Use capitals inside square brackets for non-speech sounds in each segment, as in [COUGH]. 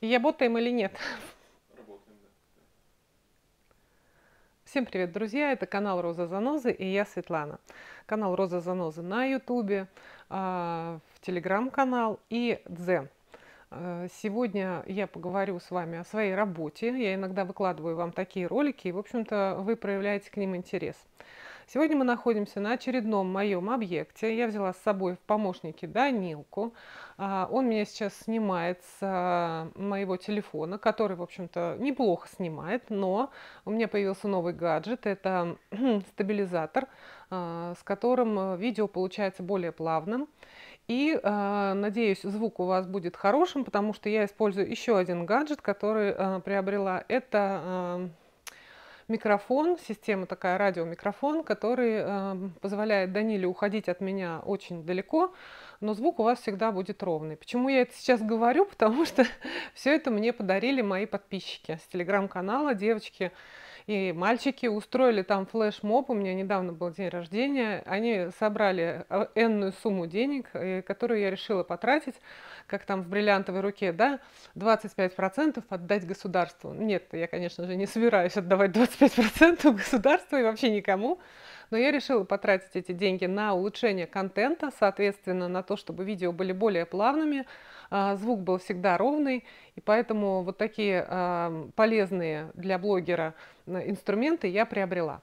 Работаем или нет? Работаем, да. Всем привет, друзья! Это канал Роза Занозы и я Светлана. Канал Роза Занозы на Ютубе, а, в Телеграм-канал и Дзен. А, сегодня я поговорю с вами о своей работе. Я иногда выкладываю вам такие ролики, и, в общем-то, вы проявляете к ним интерес. Сегодня мы находимся на очередном моем объекте. Я взяла с собой в помощники Данилку. А, он меня сейчас снимает с а, моего телефона, который, в общем-то, неплохо снимает, но у меня появился новый гаджет. Это [CLEARS THROAT] стабилизатор, а, с которым видео получается более плавным. И, надеюсь, звук у вас будет хорошим, потому что я использую еще один гаджет, который приобрела. Это микрофон, система такая радиомикрофон, который э, позволяет Даниле уходить от меня очень далеко, но звук у вас всегда будет ровный. Почему я это сейчас говорю? [LAUGHS] Потому что все это мне подарили мои подписчики с телеграм-канала девочки и мальчики устроили там флешмоб, у меня недавно был день рождения, они собрали э, энную сумму денег, э, которую я решила потратить, как там в бриллиантовой руке, да, 25% отдать государству. Нет, я, конечно же, не собираюсь отдавать 25% государству и вообще никому, но я решила потратить эти деньги на улучшение контента, соответственно, на то, чтобы видео были более плавными, а, звук был всегда ровный, и поэтому вот такие полезные для блогера инструменты я приобрела.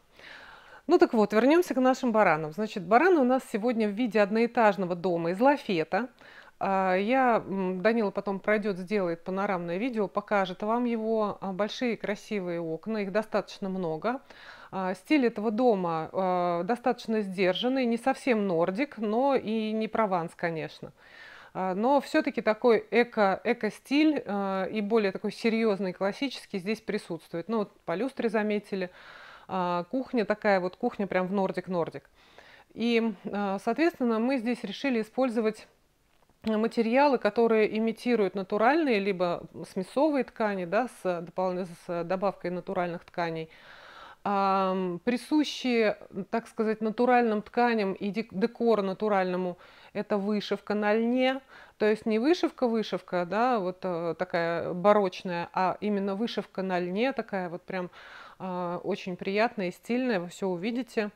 Ну так вот, вернемся к нашим баранам. Значит, бараны у нас сегодня в виде одноэтажного дома из лафета. А, я, Данила потом пройдет, сделает панорамное видео, покажет вам его. А, большие красивые окна, их достаточно много. Стиль этого дома достаточно сдержанный, не совсем нордик, но и не прованс, конечно. Конечно. А, но все-таки такой эко, эко-стиль а, и более такой серьезный классический здесь присутствует. Ну, вот по люстре заметили, а, кухня такая вот, кухня прям в нордик-нордик. И, соответственно, мы здесь решили использовать материалы, которые имитируют натуральные, либо смесовые ткани, да, с, допол... с добавкой натуральных тканей, присущие, так сказать, натуральным тканям и декору натуральному, это вышивка на льне, то есть не вышивка-вышивка, да, вот э, такая барочная, а именно вышивка на льне, такая вот прям э, очень приятная и стильная, вы все увидите.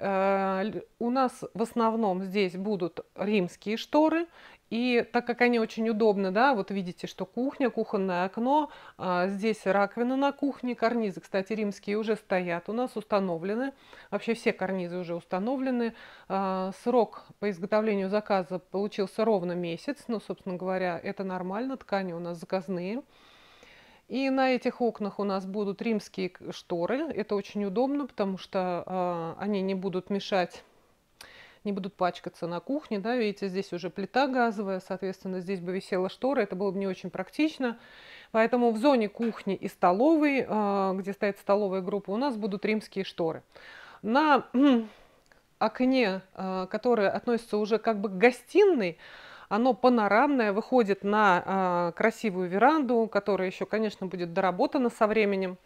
Э, у нас в основном здесь будут римские шторы и так как они очень удобно, да, вот видите, что кухня, кухонное окно, а здесь раковина на кухне, карнизы, кстати, римские уже стоят у нас, установлены. Вообще все карнизы уже установлены. А, срок по изготовлению заказа получился ровно месяц, ну, собственно говоря, это нормально, ткани у нас заказные. И на этих окнах у нас будут римские шторы, это очень удобно, потому что а, они не будут мешать не будут пачкаться на кухне, да, видите, здесь уже плита газовая, соответственно, здесь бы висела штора, это было бы не очень практично. Поэтому в зоне кухни и столовой, а, где стоит столовая группа, у нас будут римские шторы. На хм, окне, а, которое относится уже как бы к гостиной, оно панорамное, выходит на а, красивую веранду, которая еще, конечно, будет доработана со временем.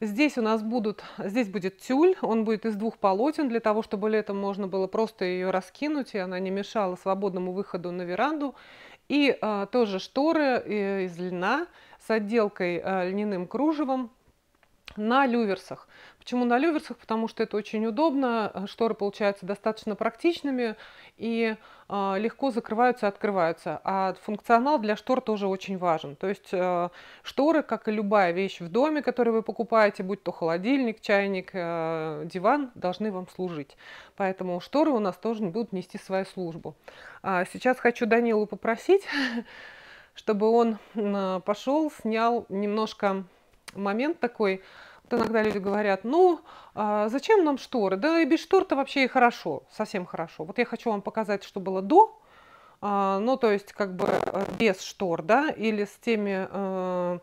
Здесь у нас будут, здесь будет тюль, он будет из двух полотен, для того, чтобы летом можно было просто ее раскинуть, и она не мешала свободному выходу на веранду. И э, тоже шторы э, из льна с отделкой э, льняным кружевом, на люверсах. Почему на люверсах? Потому что это очень удобно, э, шторы получаются достаточно практичными и э, легко закрываются и открываются. А функционал для штор тоже очень важен. То есть э, шторы, как и любая вещь в доме, которую вы покупаете, будь то холодильник, чайник, э, диван, должны вам служить. Поэтому шторы у нас тоже будут нести свою службу. А сейчас хочу Данилу попросить, [LAUGHS] чтобы он э, пошел, снял немножко момент такой, иногда люди говорят, ну, а зачем нам шторы? Да и без штор-то вообще и хорошо, совсем хорошо. Вот я хочу вам показать, что было до, а, ну, то есть как бы э, без штор, да, или с теми... А,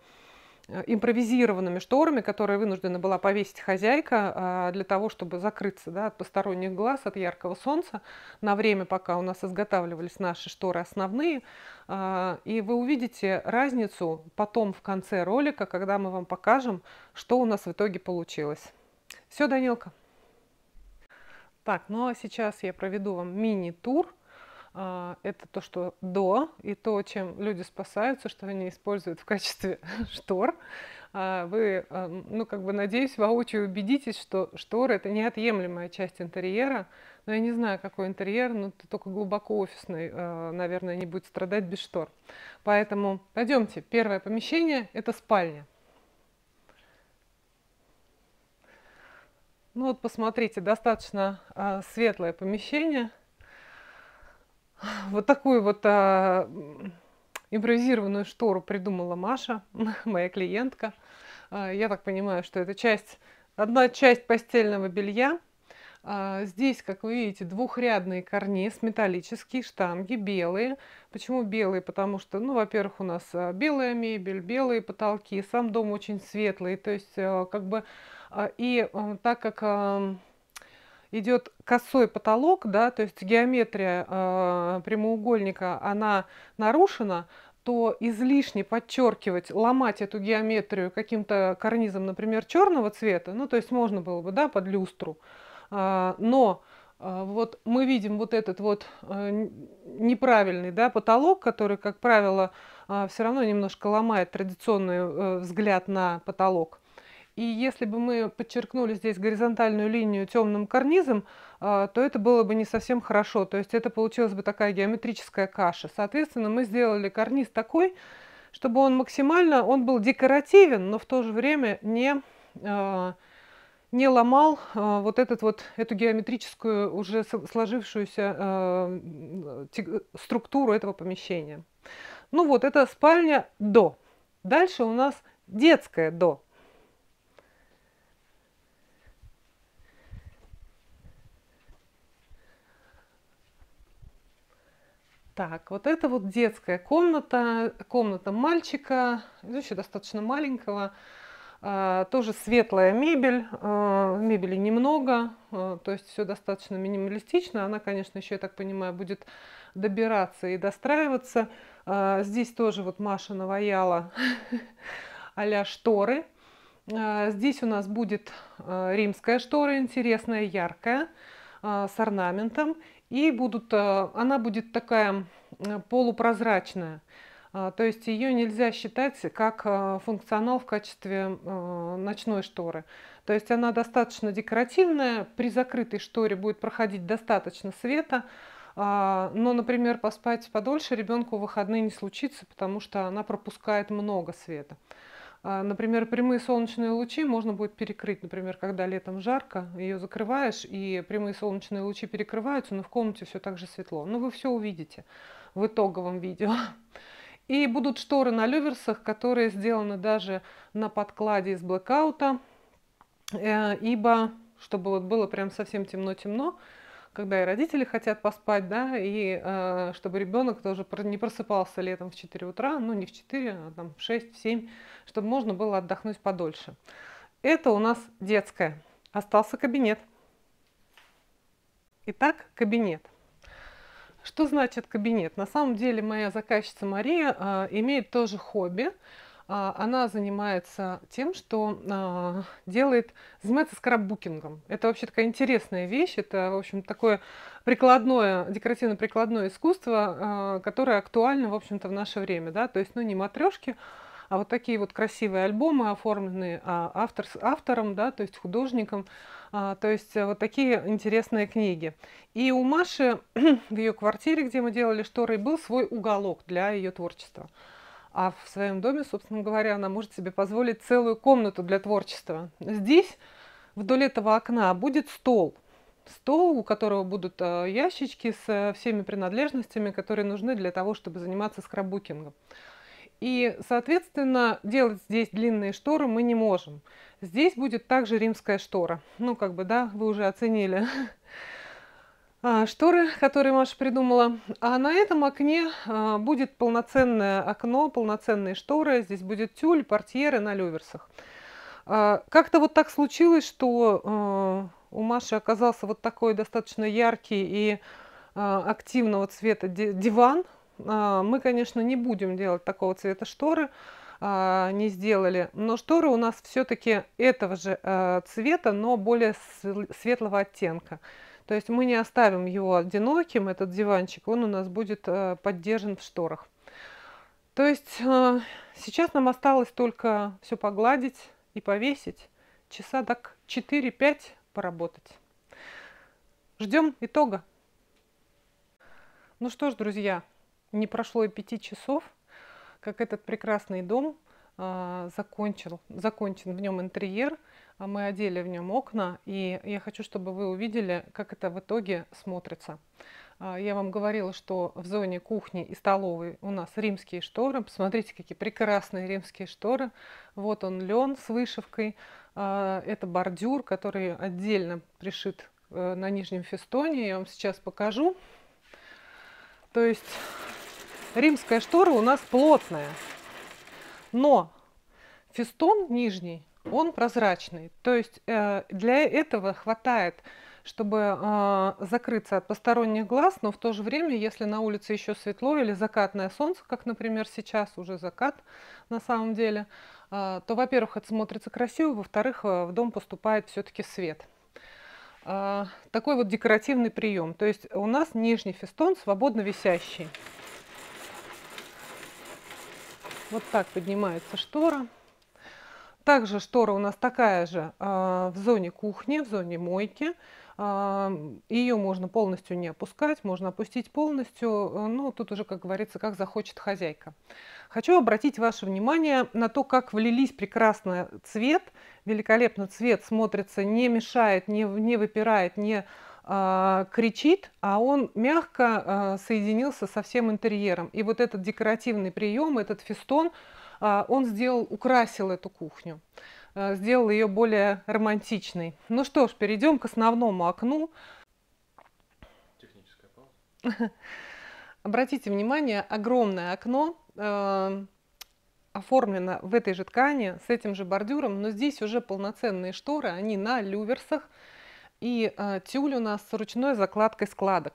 Э, импровизированными шторами, которые вынуждена была повесить хозяйка а, для того, чтобы закрыться да, от посторонних глаз, от яркого солнца на время, пока у нас изготавливались наши шторы основные. А, и вы увидите разницу потом в конце ролика, когда мы вам покажем, что у нас в итоге получилось. Все, Данилка. Так, ну а сейчас я проведу вам мини-тур а, это то, что до, и то, чем люди спасаются, что они используют в качестве [LAUGHS] штор. А, вы, эм, ну, как бы, надеюсь, воочию убедитесь, что шторы – это неотъемлемая часть интерьера. Но я не знаю, какой интерьер, но ну, только глубоко офисный, а, наверное, не будет страдать без штор. Поэтому пойдемте. Первое помещение – это спальня. Ну вот посмотрите, достаточно э, светлое помещение – [SIGHS] вот такую вот а, импровизированную штору придумала Маша, [LAUGHS] моя клиентка. А, я так понимаю, что это часть, одна часть постельного белья. А, здесь, как вы видите, двухрядные карниз, металлические штанги, белые. Почему белые? Потому что, ну, во-первых, у нас а, белая мебель, белые потолки, сам дом очень светлый. То есть, а, как бы, а, и так как идет косой потолок, да, то есть геометрия э, прямоугольника, она нарушена, то излишне подчеркивать, ломать эту геометрию каким-то карнизом, например, черного цвета, ну, то есть можно было бы, да, под люстру, э, но а, вот мы видим вот этот вот э, неправильный, да, потолок, который, как правило, все равно немножко ломает традиционный э, взгляд на потолок. И если бы мы подчеркнули здесь горизонтальную линию темным карнизом, а, то это было бы не совсем хорошо. То есть это получилась бы такая геометрическая каша. Соответственно, мы сделали карниз такой, чтобы он максимально, он был декоративен, но в то же время не, а, не ломал а, вот, этот вот эту геометрическую уже сложившуюся структуру этого помещения. Ну вот, это спальня до. Дальше у нас детская до. Так, вот это вот детская комната, комната мальчика, ну, еще достаточно маленького. А, тоже светлая мебель, а, мебели немного, а, то есть все достаточно минималистично. Она, конечно, еще, я так понимаю, будет добираться и достраиваться. Здесь тоже вот Маша наваяла [LAUGHS] а шторы. Здесь у нас будет римская штора, интересная, яркая. А, с орнаментом. И будут, а, она будет такая э, полупрозрачная. А, то есть ее нельзя считать как функционал в качестве ночной шторы. То есть она достаточно декоративная, при закрытой шторе будет проходить достаточно света, но, например, поспать подольше ребенку в выходные не случится, потому что она пропускает много света. А, например, прямые солнечные лучи можно будет перекрыть, например, когда летом жарко, ее закрываешь, и прямые солнечные лучи перекрываются, но в комнате все так же светло. Но ну, вы все увидите в итоговом видео. [LAUGHS] И будут шторы на люверсах, которые сделаны даже на подкладе из блэкаута, э, ибо, чтобы вот было прям совсем темно-темно, когда и родители хотят поспать, да, и э, чтобы ребенок тоже не просыпался летом в 4 утра, ну не в 4, а там в 6, в 7, чтобы можно было отдохнуть подольше. Это у нас детская. Остался кабинет. Итак, кабинет. Что значит кабинет? На самом деле моя заказчица Мария э, имеет тоже хобби – а, она занимается тем, что а, делает, занимается скраббукингом. Это вообще такая интересная вещь, это, в общем, такое прикладное, декоративно-прикладное искусство, а, которое актуально, в общем-то, в наше время, да, то есть, ну, не матрешки, а вот такие вот красивые альбомы, оформленные автор, автором, да, то есть художником, то есть э, вот такие интересные книги. И у Маши [CLEARS THROAT] в ее квартире, где мы делали шторы, был свой уголок для ее творчества. А в своем доме, собственно говоря, она может себе позволить целую комнату для творчества. Здесь вдоль этого окна будет стол. Стол, у которого будут э, ящички с э, всеми принадлежностями, которые нужны для того, чтобы заниматься скрабукингом. И, соответственно, делать здесь длинные шторы мы не можем. Здесь будет также римская штора. Ну, как бы, да, вы уже оценили [LAUGHS] А, шторы, которые Маша придумала. А на этом окне а, будет полноценное окно, полноценные шторы. Здесь будет тюль, портьеры на люверсах. А, как-то вот так случилось, что у Маши оказался вот такой достаточно яркий и активного цвета диван. Мы, конечно, не будем делать такого цвета шторы, не сделали. Но шторы у нас все-таки этого же цвета, но более светлого оттенка. То есть мы не оставим его одиноким, этот диванчик, он у нас будет э, поддержан в шторах. То есть э, сейчас нам осталось только все погладить и повесить. Часа так 4-5 поработать. Ждем итога. Ну что ж, друзья, не прошло и пяти часов, как этот прекрасный дом э, закончил, закончен в нем интерьер – а мы одели в нем окна, и я хочу, чтобы вы увидели, как это в итоге смотрится. А, я вам говорила, что в зоне кухни и столовой у нас римские шторы. Посмотрите, какие прекрасные римские шторы. Вот он лен с вышивкой. А, это бордюр, который отдельно пришит э, на нижнем фестоне. Я вам сейчас покажу. То есть римская штора у нас плотная. Но фестон нижний – он прозрачный. То есть э, для этого хватает чтобы э, закрыться от посторонних глаз, но в то же время, если на улице еще светло или закатное солнце, как, например, сейчас уже закат на самом деле, э, то, во-первых, это смотрится красиво, во-вторых, в дом поступает все-таки свет. такой вот декоративный прием. То есть у нас нижний фестон свободно висящий. Вот так поднимается штора. Также штора у нас такая же а, в зоне кухни, в зоне мойки. А, Ее можно полностью не опускать, можно опустить полностью. Э, ну, тут уже, как говорится, как захочет хозяйка. Хочу обратить ваше внимание на то, как влились прекрасно цвет. Великолепно цвет смотрится, не мешает, не, не выпирает, не а, кричит, а он мягко соединился со всем интерьером. И вот этот декоративный прием, этот фестон – а, он сделал, украсил эту кухню, а, сделал ее более романтичной. Ну что ж, перейдем к основному окну. Техническая пауза. [LAUGHS] Обратите внимание, огромное окно а, оформлено в этой же ткани с этим же бордюром, но здесь уже полноценные шторы, они на люверсах, и э, тюль у нас с ручной закладкой складок.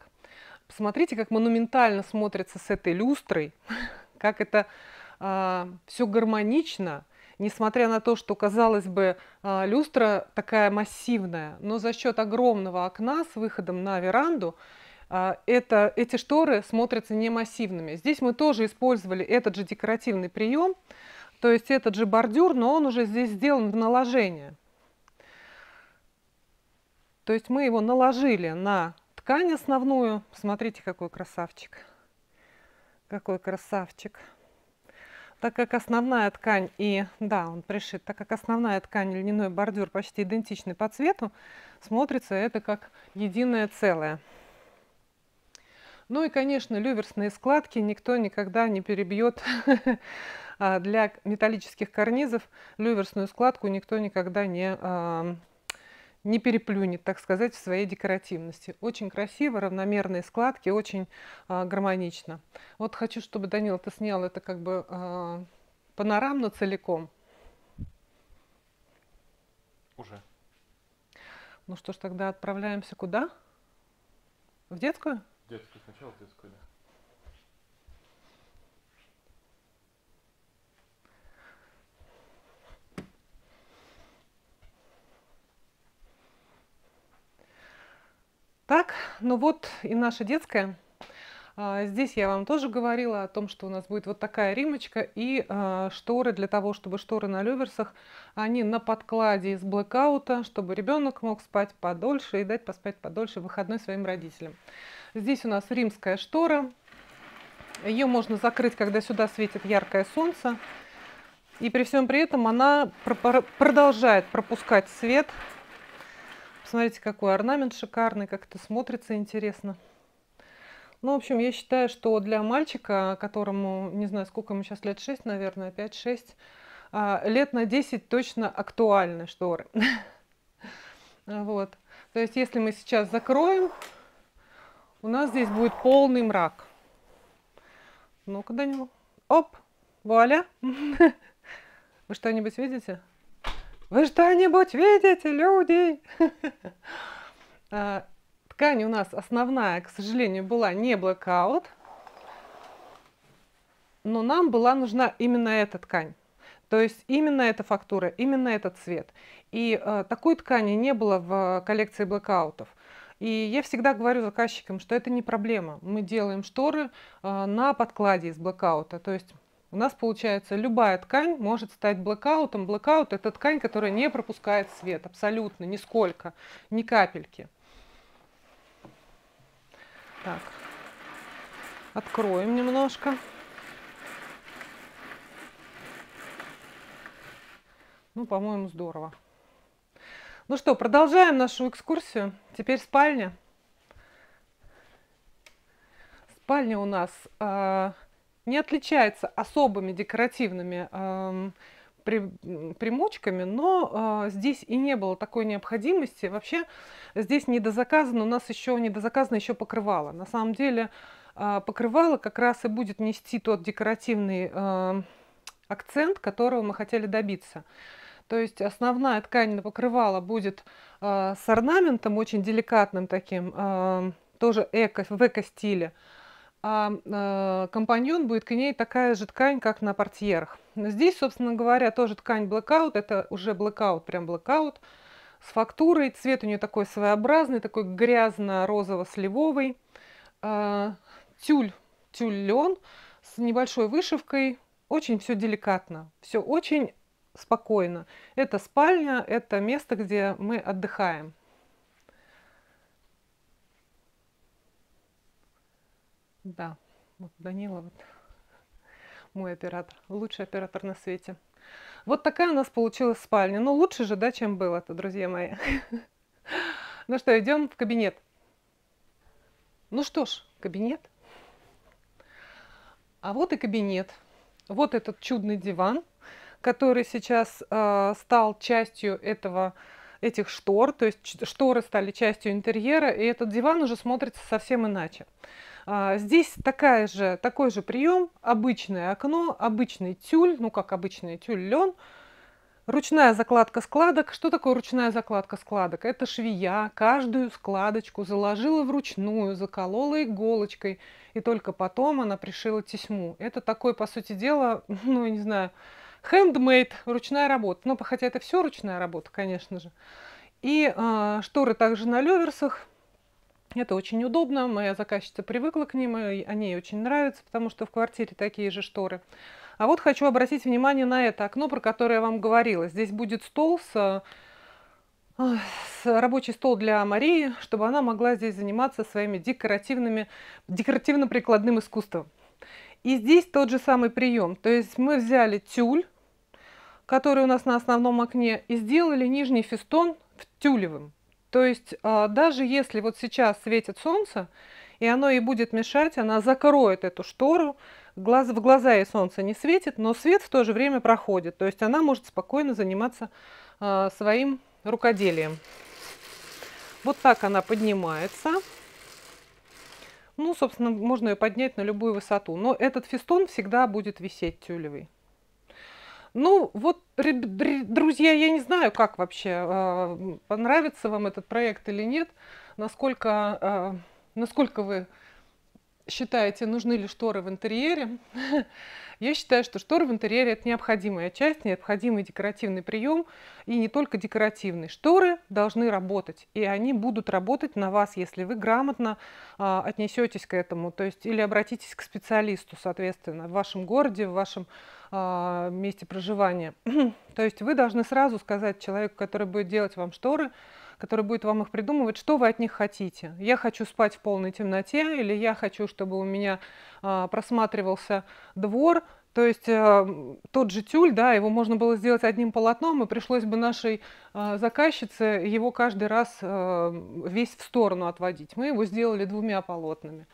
Посмотрите, как монументально смотрится с этой люстрой, [LAUGHS] как это а, все гармонично, несмотря на то, что, казалось бы, а, люстра такая массивная, но за счет огромного окна с выходом на веранду а, это, эти шторы смотрятся не массивными. Здесь мы тоже использовали этот же декоративный прием, то есть этот же бордюр, но он уже здесь сделан в наложение. То есть мы его наложили на ткань основную. Смотрите, какой красавчик. Какой красавчик. Так как основная ткань и, да, он пришит, так как основная ткань и льняной бордюр почти идентичны по цвету, смотрится это как единое целое. Ну и, конечно, люверсные складки никто никогда не перебьет. [LAUGHS] А, для металлических карнизов люверсную складку никто никогда не а, не переплюнет, так сказать, в своей декоративности. Очень красиво, равномерные складки, очень э, гармонично. Вот хочу, чтобы, Данил, ты снял это как бы э, панорамно целиком. Уже. Ну что ж, тогда отправляемся куда? В детскую? В детскую сначала, в детскую, да. Так, ну вот и наша детская. А, здесь я вам тоже говорила о том, что у нас будет вот такая римочка и э, шторы для того, чтобы шторы на люверсах, они на подкладе из блэкаута, чтобы ребенок мог спать подольше и дать поспать подольше выходной своим родителям. Здесь у нас римская штора. Ее можно закрыть, когда сюда светит яркое солнце. И при всем при этом она продолжает пропускать свет Посмотрите, какой орнамент шикарный, как это смотрится интересно. Ну, в общем, я считаю, что для мальчика, которому, не знаю, сколько ему сейчас лет, 6, наверное, 5-6, а, лет на 10 точно актуальны шторы. [LAUGHS] Вот. То есть, если мы сейчас закроем, у нас здесь будет полный мрак. Ну-ка, Данил. Оп! Вуаля! [LAUGHS] Вы что-нибудь видите? Вы что-нибудь видите, люди? А, ткань у нас основная, к сожалению, была не блокаут, но нам была нужна именно эта ткань. То есть именно эта фактура, именно этот цвет. И э, такой ткани не было в а, коллекции блэкаутов. И я всегда говорю заказчикам, что это не проблема. Мы делаем шторы э, на подкладе из блэкаута. То есть у нас получается любая ткань может стать блэкаутом. Блэкаут – это ткань, которая не пропускает свет абсолютно, нисколько, ни капельки. Так, откроем немножко. Ну, по-моему, здорово. Ну что, продолжаем нашу экскурсию. Теперь спальня. Спальня у нас... Э не отличается особыми декоративными эм, при, примочками, но э, здесь и не было такой необходимости. Вообще здесь недозаказано, у нас еще недозаказано еще покрывало. На самом деле э, покрывало как раз и будет нести тот декоративный э, акцент, которого мы хотели добиться. То есть основная ткань на покрывало будет э, с орнаментом, очень деликатным таким, э, тоже эко, в эко-стиле. Э, а э, компаньон будет к ней такая же ткань, как на портьерах. Здесь, собственно говоря, тоже ткань blackout, это уже blackout, прям blackout, с фактурой, цвет у нее такой своеобразный, такой грязно-розово-сливовый. Э, тюль, тюль лен с небольшой вышивкой, очень все деликатно, все очень спокойно. Это спальня, это место, где мы отдыхаем. Да, вот Данила, вот [LAUGHS] мой оператор, лучший оператор на свете. Вот такая у нас получилась спальня. Ну, лучше же, да, чем было-то, друзья мои. [LAUGHS] Ну что, идем в кабинет. Ну что ж, кабинет. А вот и кабинет. Вот этот чудный диван, который сейчас э, стал частью этого этих штор, то есть шторы стали частью интерьера, и этот диван уже смотрится совсем иначе. А, здесь такая же, такой же прием, обычное окно, обычный тюль, ну как обычный тюль, лен, ручная закладка складок. Что такое ручная закладка складок? Это швея каждую складочку заложила вручную, заколола иголочкой, и только потом она пришила тесьму. Это такой, по сути дела, [LAUGHS] ну не знаю, handmade, ручная работа. Ну, хотя это все ручная работа, конечно же. И э, шторы также на леверсах, это очень удобно, моя заказчица привыкла к ним, и они ей очень нравятся, потому что в квартире такие же шторы. А вот хочу обратить внимание на это окно, про которое я вам говорила. Здесь будет стол с, э, с рабочий стол для Марии, чтобы она могла здесь заниматься своими декоративными, декоративно-прикладным искусством. И здесь тот же самый прием. То есть мы взяли тюль, который у нас на основном окне, и сделали нижний фестон в тюлевым. То есть а, даже если вот сейчас светит солнце, и оно ей будет мешать, она закроет эту штору, глаз, в глаза ей солнце не светит, но свет в то же время проходит. То есть она может спокойно заниматься э, своим рукоделием. Вот так она поднимается. Ну, собственно, можно ее поднять на любую высоту. Но этот фистон всегда будет висеть тюлевый. Ну, вот, друзья, я не знаю, как вообще, а, понравится вам этот проект или нет, насколько, а, насколько вы считаете, нужны ли шторы в интерьере. [LAUGHS] Я считаю, что шторы в интерьере – это необходимая часть, необходимый декоративный прием, и не только декоративный. Шторы должны работать, и они будут работать на вас, если вы грамотно а, отнесетесь к этому, то есть или обратитесь к специалисту, соответственно, в вашем городе, в вашем а, месте проживания. [CLEARS THROAT] То есть вы должны сразу сказать человеку, который будет делать вам шторы, который будет вам их придумывать, что вы от них хотите. Я хочу спать в полной темноте, или я хочу, чтобы у меня а, просматривался двор, то есть э, тот же тюль, да, его можно было сделать одним полотном, и пришлось бы нашей э, заказчице его каждый раз э, весь в сторону отводить. Мы его сделали двумя полотнами.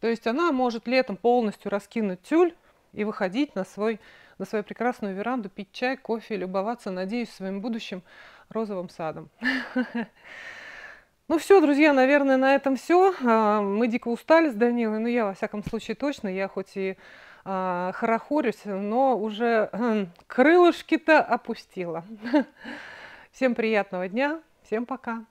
То есть она может летом полностью раскинуть тюль, и выходить на, свой, на свою прекрасную веранду, пить чай, кофе, любоваться, надеюсь, своим будущим розовым садом. [LAUGHS] Ну все, друзья, наверное, на этом все. А, мы дико устали с Данилой, но ну я, во всяком случае, точно. Я хоть и а, хорохорюсь, но уже хм, крылышки-то опустила. [LAUGHS] Всем приятного дня, всем пока.